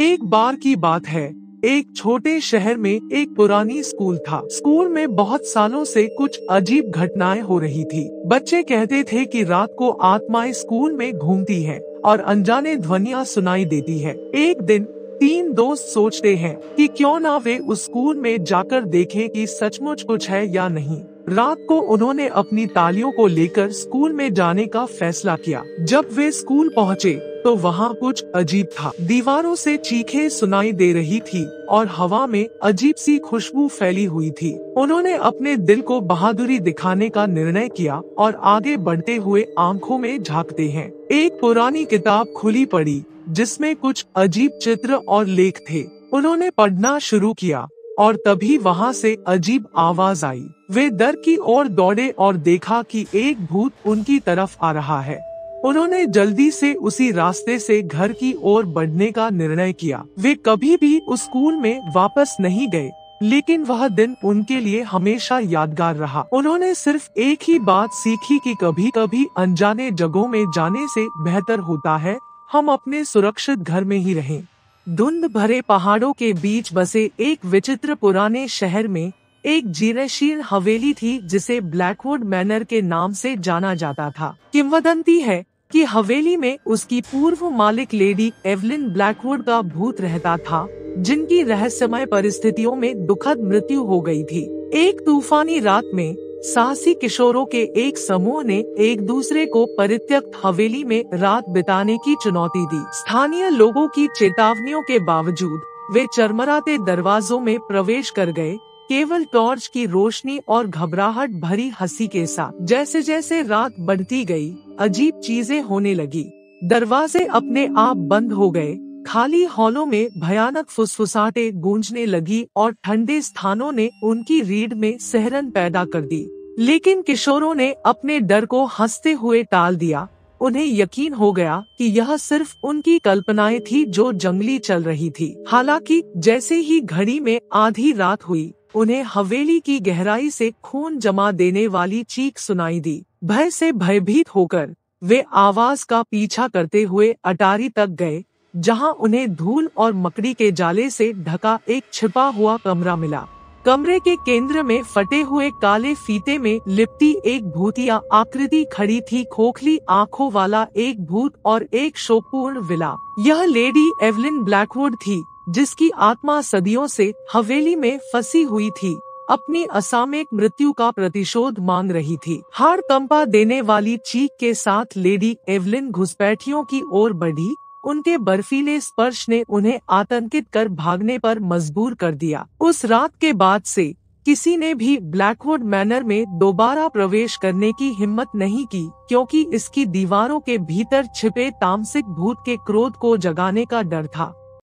एक बार की बात है एक छोटे शहर में एक पुरानी स्कूल था स्कूल में बहुत सालों से कुछ अजीब घटनाएं हो रही थी बच्चे कहते थे कि रात को आत्माएं स्कूल में घूमती हैं और अनजाने ध्वनिया सुनाई देती है एक दिन तीन दोस्त सोचते हैं कि क्यों ना वे उस स्कूल में जाकर देखें कि सचमुच कुछ है या नहीं रात को उन्होंने अपनी तालियों को लेकर स्कूल में जाने का फैसला किया जब वे स्कूल पहुँचे तो वहाँ कुछ अजीब था दीवारों से चीखें सुनाई दे रही थी और हवा में अजीब सी खुशबू फैली हुई थी उन्होंने अपने दिल को बहादुरी दिखाने का निर्णय किया और आगे बढ़ते हुए आंखों में झांकते हैं एक पुरानी किताब खुली पड़ी जिसमें कुछ अजीब चित्र और लेख थे उन्होंने पढ़ना शुरू किया और तभी वहाँ से अजीब आवाज आई वे दर की ओर दौड़े और देखा कि एक भूत उनकी तरफ आ रहा है उन्होंने जल्दी से उसी रास्ते से घर की ओर बढ़ने का निर्णय किया वे कभी भी उस स्कूल में वापस नहीं गए लेकिन वह दिन उनके लिए हमेशा यादगार रहा उन्होंने सिर्फ एक ही बात सीखी कि कभी कभी अनजाने जगहों में जाने से बेहतर होता है हम अपने सुरक्षित घर में ही रहें। धुंध भरे पहाड़ों के बीच बसे एक विचित्र पुराने शहर में एक जीर्णशीर्ण हवेली थी जिसे ब्लैकवुड मैनर के नाम से जाना जाता था किंवदंती है की हवेली में उसकी पूर्व मालिक लेडी एवलिन ब्लैकवुड का भूत रहता था जिनकी रहस्यमय परिस्थितियों में दुखद मृत्यु हो गई थी एक तूफानी रात में साहसी किशोरों के एक समूह ने एक दूसरे को परित्यक्त हवेली में रात बिताने की चुनौती दी स्थानीय लोगों की चेतावनियों के बावजूद वे चरमराते दरवाजों में प्रवेश कर गए केवल टॉर्च की रोशनी और घबराहट भरी हंसी के साथ जैसे जैसे रात बढ़ती गई अजीब चीजें होने लगी दरवाजे अपने आप बंद हो गए खाली हॉलों में भयानक फुसफुसाटे गूंजने लगी और ठंडे स्थानों ने उनकी रीढ़ में सहरन पैदा कर दी लेकिन किशोरों ने अपने डर को हंसते हुए टाल दिया उन्हें यकीन हो गया कि यह सिर्फ उनकी कल्पनाएं थी जो जंगली चल रही थी हालांकि जैसे ही घड़ी में आधी रात हुई उन्हें हवेली की गहराई से खून जमा देने वाली चीख सुनाई दी भय से भयभीत होकर वे आवाज का पीछा करते हुए अटारी तक गए जहां उन्हें धूल और मकड़ी के जाले से ढका एक छिपा हुआ कमरा मिला कमरे के केंद्र में फटे हुए काले फीते में लिपटी एक भूतिया आकृति खड़ी थी खोखली आंखों वाला एक भूत और एक शोकपूर्ण विला यह लेडी एवलिन ब्लैकवुड थी जिसकी आत्मा सदियों से हवेली में फंसी हुई थी अपनी असामयिक मृत्यु का प्रतिशोध मांग रही थी हार कंपा देने वाली चीख के साथ लेडी एवलिन घुसपैठियों की ओर बढ़ी उनके बर्फीले स्पर्श ने उन्हें आतंकित कर भागने पर मजबूर कर दिया उस रात के बाद से किसी ने भी ब्लैकवुड मैनर में दोबारा प्रवेश करने की हिम्मत नहीं की क्योंकि इसकी दीवारों के भीतर छिपे तामसिक भूत के क्रोध को जगाने का डर था